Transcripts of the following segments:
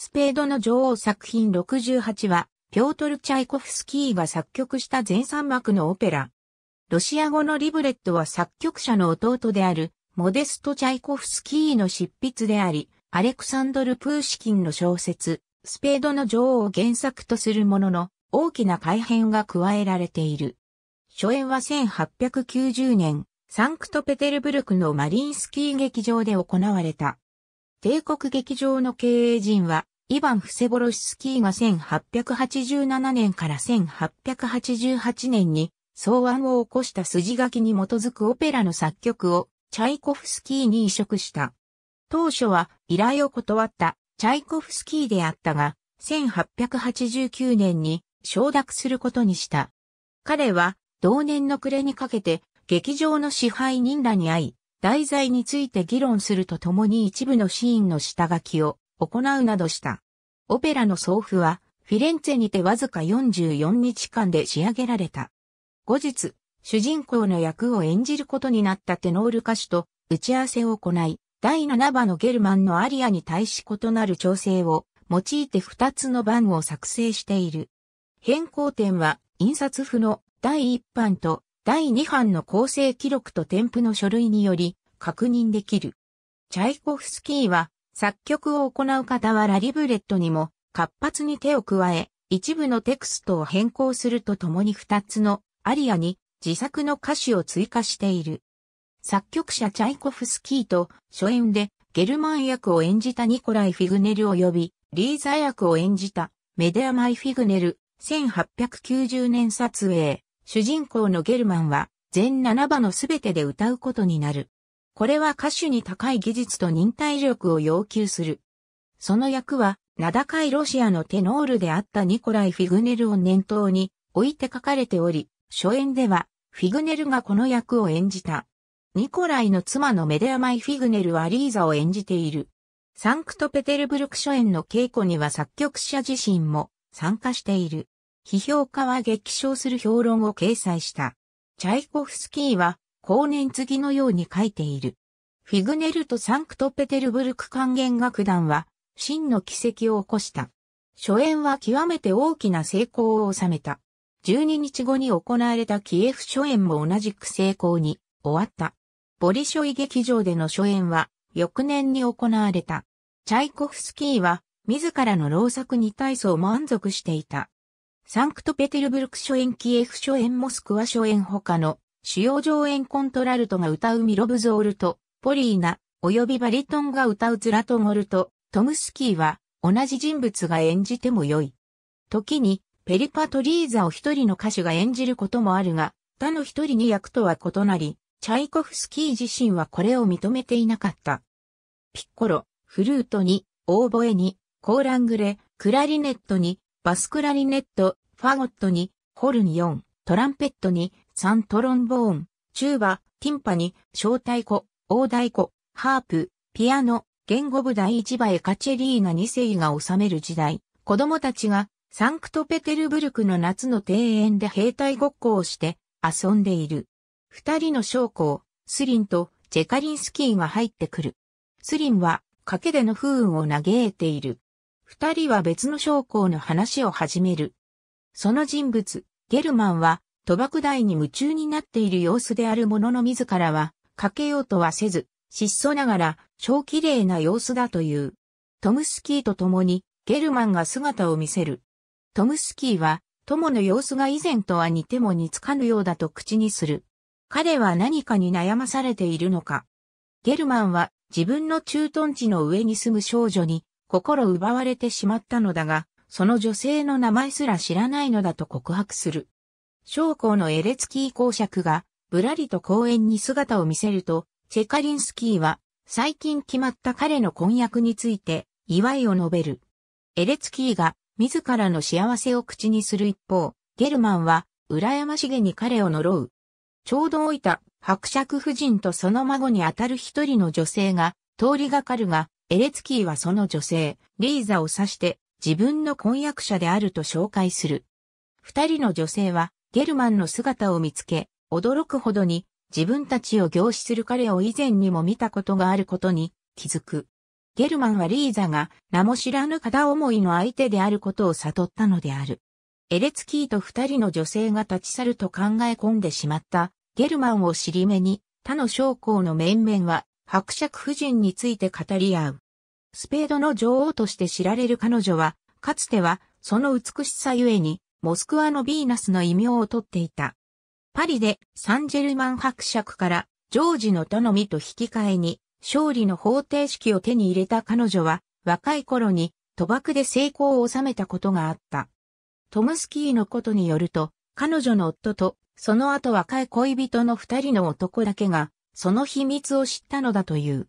スペードの女王作品68は、ピョートル・チャイコフスキーが作曲した全三幕のオペラ。ロシア語のリブレットは作曲者の弟である、モデスト・チャイコフスキーの執筆であり、アレクサンドル・プーシキンの小説、スペードの女王を原作とするものの、大きな改変が加えられている。初演は1890年、サンクトペテルブルクのマリンスキー劇場で行われた。帝国劇場の経営陣は、イヴァン・フセボロシスキーが1887年から1888年に草案を起こした筋書きに基づくオペラの作曲をチャイコフスキーに移植した。当初は依頼を断ったチャイコフスキーであったが、1889年に承諾することにした。彼は同年の暮れにかけて劇場の支配人らに会い、題材について議論するとともに一部のシーンの下書きを行うなどした。オペラの送付は、フィレンツェにてわずか44日間で仕上げられた。後日、主人公の役を演じることになったテノール歌手と打ち合わせを行い、第7話のゲルマンのアリアに対し異なる調整を用いて2つの版を作成している。変更点は印刷譜の第1版と第2版の構成記録と添付の書類により確認できる。チャイコフスキーは作曲を行うはらリブレットにも活発に手を加え、一部のテクストを変更するとともに2つのアリアに自作の歌詞を追加している。作曲者チャイコフスキーと初演でゲルマン役を演じたニコライ・フィグネル及びリーザ役を演じたメデアマイ・フィグネル1890年撮影。主人公のゲルマンは全7場のすべてで歌うことになる。これは歌手に高い技術と忍耐力を要求する。その役は名高いロシアのテノールであったニコライ・フィグネルを念頭に置いて書かれており、初演ではフィグネルがこの役を演じた。ニコライの妻のメデアマイ・フィグネルはリーザを演じている。サンクトペテルブルク初演の稽古には作曲者自身も参加している。批評家は激賞する評論を掲載した。チャイコフスキーは、後年次のように書いている。フィグネルとサンクトペテルブルク管弦楽団は、真の奇跡を起こした。初演は極めて大きな成功を収めた。12日後に行われたキエフ初演も同じく成功に終わった。ボリショイ劇場での初演は翌年に行われた。チャイコフスキーは自らの老作に大層満足していた。サンクトペテルブルク初演キエフ初演モスクワ初演他の主要上演コントラルトが歌うミロブゾールとポリーナ及びバリトンが歌うズラトゴルとトムスキーは同じ人物が演じても良い。時にペリパトリーザを一人の歌手が演じることもあるが他の一人に役とは異なりチャイコフスキー自身はこれを認めていなかった。ピッコロ、フルートに、オーボエに、コーラングレ、クラリネットに、バスクラリネット、ファゴットに、ホルン4、トランペットに、サントロンボーン、チューバ、ティンパに、小太鼓、大太鼓、ハープ、ピアノ、言語部第1場エカチェリーナ2世が治める時代、子供たちがサンクトペテルブルクの夏の庭園で兵隊ごっこをして遊んでいる。二人の将校、スリンとジェカリンスキーが入ってくる。スリンは賭けでの不運を嘆いている。二人は別の将校の話を始める。その人物、ゲルマンは、賭博台に夢中になっている様子であるものの自らは、かけようとはせず、失踪ながら、超綺麗な様子だという。トムスキーと共に、ゲルマンが姿を見せる。トムスキーは、友の様子が以前とは似ても似つかぬようだと口にする。彼は何かに悩まされているのか。ゲルマンは自分の駐屯地の上に住む少女に心奪われてしまったのだが、その女性の名前すら知らないのだと告白する。将校のエレツキー公爵が、ぶらりと公園に姿を見せると、チェカリンスキーは、最近決まった彼の婚約について、祝いを述べる。エレツキーが、自らの幸せを口にする一方、ゲルマンは、羨ましげに彼を呪う。ちょうど老いた、伯爵夫人とその孫にあたる一人の女性が、通りがかるが、エレツキーはその女性、リーザを指して自分の婚約者であると紹介する。二人の女性はゲルマンの姿を見つけ、驚くほどに自分たちを凝視する彼を以前にも見たことがあることに気づく。ゲルマンはリーザが名も知らぬ片思いの相手であることを悟ったのである。エレツキーと二人の女性が立ち去ると考え込んでしまったゲルマンを尻目に他の将校の面々は伯爵夫人について語り合う。スペードの女王として知られる彼女は、かつては、その美しさゆえに、モスクワのヴィーナスの異名を取っていた。パリでサンジェルマン伯爵からジョージの頼みと引き換えに勝利の方程式を手に入れた彼女は若い頃に賭博で成功を収めたことがあった。トムスキーのことによると彼女の夫とその後若い恋人の二人の男だけがその秘密を知ったのだという。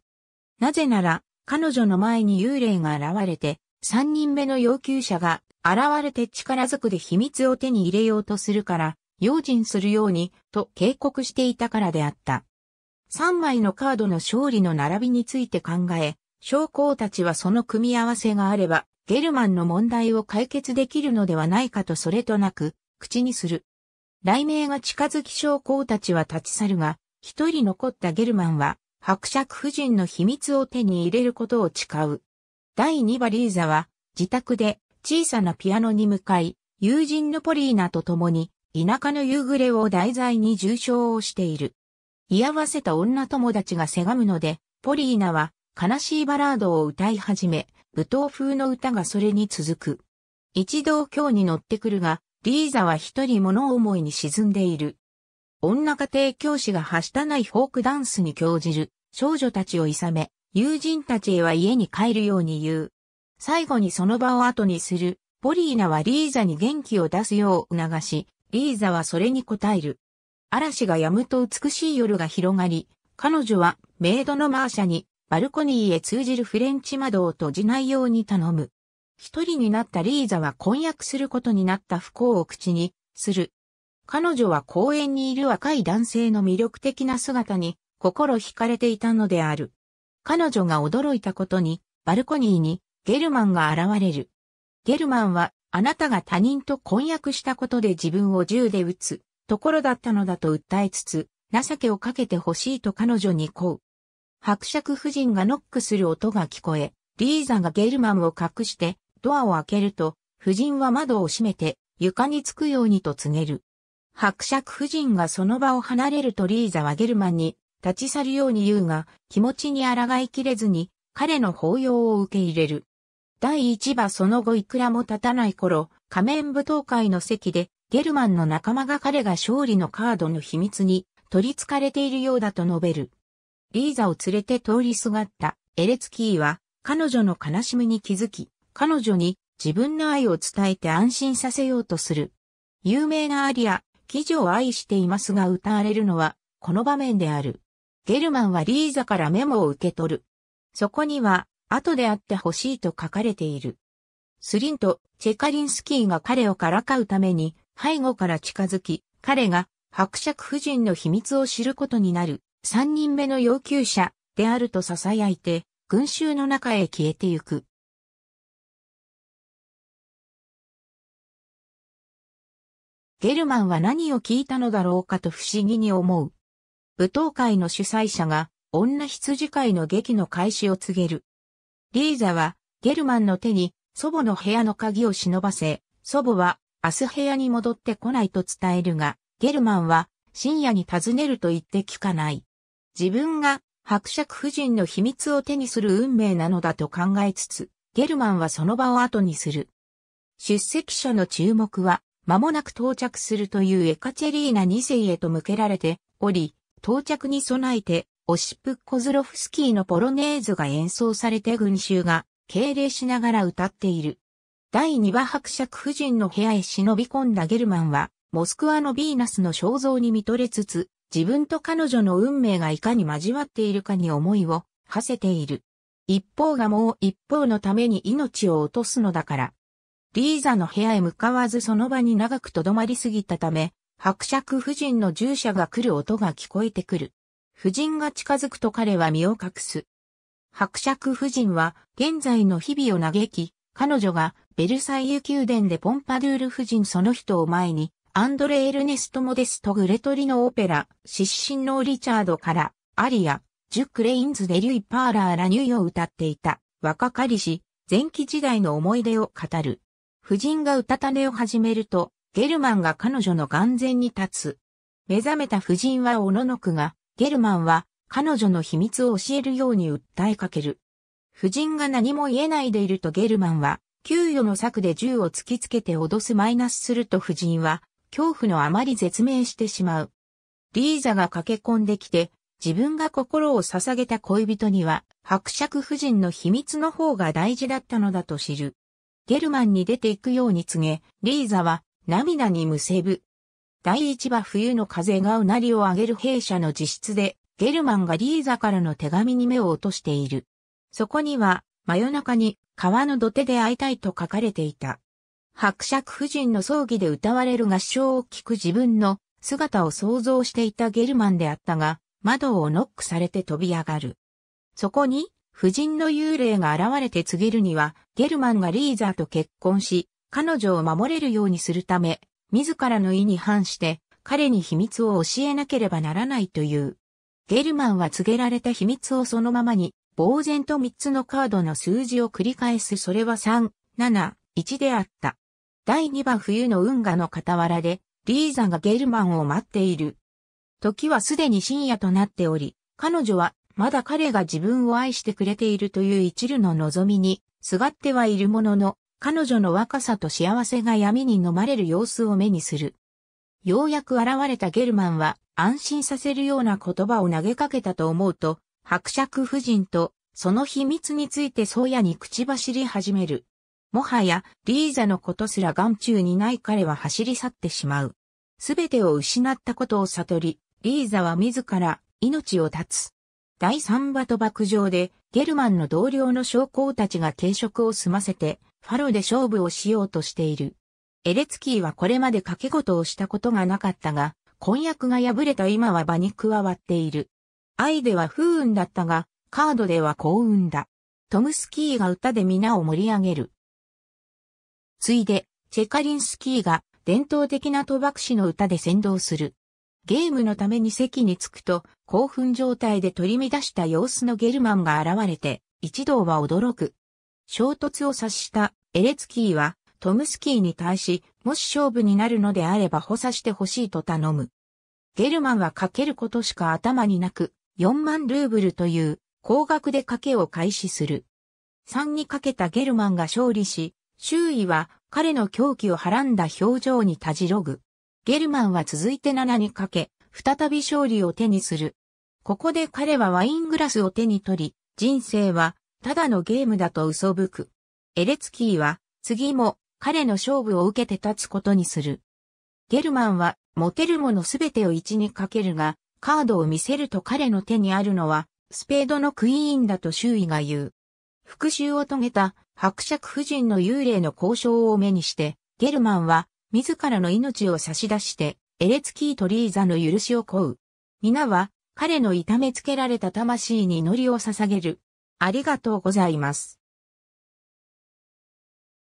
なぜなら、彼女の前に幽霊が現れて、三人目の要求者が現れて力ずくで秘密を手に入れようとするから、用心するように、と警告していたからであった。三枚のカードの勝利の並びについて考え、将校たちはその組み合わせがあれば、ゲルマンの問題を解決できるのではないかとそれとなく、口にする。雷鳴が近づき将校たちは立ち去るが、一人残ったゲルマンは、伯爵夫人の秘密を手に入れることを誓う。第2バリーザは、自宅で小さなピアノに向かい、友人のポリーナと共に、田舎の夕暮れを題材に重傷をしている。居合わせた女友達がせがむので、ポリーナは悲しいバラードを歌い始め、舞踏風の歌がそれに続く。一同今日に乗ってくるが、リーザは一人物思いに沈んでいる。女家庭教師がはしたないフォークダンスに興じる少女たちをいさめ、友人たちへは家に帰るように言う。最後にその場を後にする、ポリーナはリーザに元気を出すよう促し、リーザはそれに応える。嵐が止むと美しい夜が広がり、彼女はメイドのマーシャにバルコニーへ通じるフレンチ窓を閉じないように頼む。一人になったリーザは婚約することになった不幸を口にする。彼女は公園にいる若い男性の魅力的な姿に心惹かれていたのである。彼女が驚いたことに、バルコニーにゲルマンが現れる。ゲルマンは、あなたが他人と婚約したことで自分を銃で撃つところだったのだと訴えつつ、情けをかけてほしいと彼女にこう。伯爵夫人がノックする音が聞こえ、リーザがゲルマンを隠してドアを開けると、夫人は窓を閉めて床につくようにと告げる。伯爵夫人がその場を離れるとリーザはゲルマンに立ち去るように言うが、気持ちに抗いきれずに彼の抱擁を受け入れる。第一話その後いくらも経たない頃、仮面舞踏会の席で、ゲルマンの仲間が彼が勝利のカードの秘密に取り憑かれているようだと述べる。リーザを連れて通りすがったエレツキーは彼女の悲しみに気づき、彼女に自分の愛を伝えて安心させようとする。有名なアリア、記女を愛していますが歌われるのは、この場面である。ゲルマンはリーザからメモを受け取る。そこには、後であってほしいと書かれている。スリンとチェカリンスキーが彼をからかうために背後から近づき、彼が伯爵夫人の秘密を知ることになる三人目の要求者であると囁いて群衆の中へ消えてゆく。ゲルマンは何を聞いたのだろうかと不思議に思う。舞踏会の主催者が女羊会の劇の開始を告げる。リーザはゲルマンの手に祖母の部屋の鍵を忍ばせ、祖母は明日部屋に戻ってこないと伝えるが、ゲルマンは深夜に訪ねると言って聞かない。自分が伯爵夫人の秘密を手にする運命なのだと考えつつ、ゲルマンはその場を後にする。出席者の注目は間もなく到着するというエカチェリーナ2世へと向けられており、到着に備えて、オシップ・コズロフスキーのポロネーズが演奏されて群衆が敬礼しながら歌っている。第2話伯爵夫人の部屋へ忍び込んだゲルマンは、モスクワのヴィーナスの肖像に見とれつつ、自分と彼女の運命がいかに交わっているかに思いを馳せている。一方がもう一方のために命を落とすのだから、リーザの部屋へ向かわずその場に長く留まりすぎたため、伯爵夫人の従者が来る音が聞こえてくる。夫人が近づくと彼は身を隠す。伯爵夫人は現在の日々を嘆き、彼女がベルサイユ宮殿でポンパドゥール夫人その人を前に、アンドレ・エルネスト・モデスト・グレトリのオペラ、失神のリチャードから、アリア、ジュ・クレインズ・デ・リュイ・パーラー・ラ・ニュイを歌っていた、若かりし、前期時代の思い出を語る。夫人がうたた寝を始めると、ゲルマンが彼女の眼前に立つ。目覚めた夫人はおののくが、ゲルマンは彼女の秘密を教えるように訴えかける。夫人が何も言えないでいるとゲルマンは、給与の策で銃を突きつけて脅すマイナスすると夫人は、恐怖のあまり絶命してしまう。リーザが駆け込んできて、自分が心を捧げた恋人には、伯爵夫人の秘密の方が大事だったのだと知る。ゲルマンに出ていくように告げ、リーザは涙にむせぶ。第一話冬の風がうなりを上げる弊社の自室で、ゲルマンがリーザからの手紙に目を落としている。そこには、真夜中に川の土手で会いたいと書かれていた。伯爵夫人の葬儀で歌われる合唱を聞く自分の姿を想像していたゲルマンであったが、窓をノックされて飛び上がる。そこに、夫人の幽霊が現れて告げるには、ゲルマンがリーザーと結婚し、彼女を守れるようにするため、自らの意に反して、彼に秘密を教えなければならないという。ゲルマンは告げられた秘密をそのままに、呆然と3つのカードの数字を繰り返すそれは3、7、1であった。第2話冬の運河の傍らで、リーザがゲルマンを待っている。時はすでに深夜となっており、彼女はまだ彼が自分を愛してくれているという一縷の望みに、すがってはいるものの、彼女の若さと幸せが闇に飲まれる様子を目にする。ようやく現れたゲルマンは、安心させるような言葉を投げかけたと思うと、伯爵夫人と、その秘密について宗谷に口走り始める。もはや、リーザのことすら眼中にない彼は走り去ってしまう。すべてを失ったことを悟り、リーザは自ら命を絶つ。第3馬賭博場で、ゲルマンの同僚の将校たちが軽食を済ませて、ファロで勝負をしようとしている。エレツキーはこれまで掛け事をしたことがなかったが、婚約が破れた今は場に加わっている。愛では不運だったが、カードでは幸運だ。トムスキーが歌で皆を盛り上げる。ついで、チェカリンスキーが伝統的な賭博師の歌で先導する。ゲームのために席に着くと、興奮状態で取り乱した様子のゲルマンが現れて、一同は驚く。衝突を察したエレツキーは、トムスキーに対し、もし勝負になるのであれば補佐してほしいと頼む。ゲルマンはかけることしか頭になく、4万ルーブルという高額で賭けを開始する。3に賭けたゲルマンが勝利し、周囲は彼の狂気をはらんだ表情にたじろぐ。ゲルマンは続いて7にかけ、再び勝利を手にする。ここで彼はワイングラスを手に取り、人生はただのゲームだと嘘吹く。エレツキーは次も彼の勝負を受けて立つことにする。ゲルマンは持てるものすべてを1にかけるが、カードを見せると彼の手にあるのは、スペードのクイーンだと周囲が言う。復讐を遂げた伯爵夫人の幽霊の交渉を目にして、ゲルマンは自らの命を差し出して、エレツキー・トリーザの許しを請う。皆は、彼の痛めつけられた魂に祈りを捧げる。ありがとうございます。